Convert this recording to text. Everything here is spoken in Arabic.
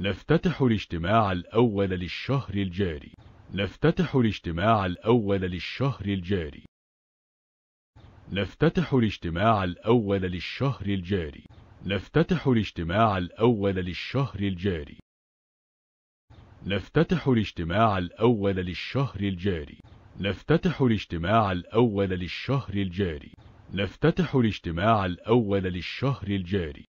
نفتتح الاجتماع الأول للشهر الجاري نفتتح الاجتماع الأول للشهر الجاري نفتتح الاجتماع الأول للشهر الجاري نفتتح الاجتماع الأول للشهر الجاري نفتتح الاجتماع الأول للشهر الجاري نفتتح الاجتماع الأول للشهر الجاري نفتتح الاجتماع الأول للشهر الجاري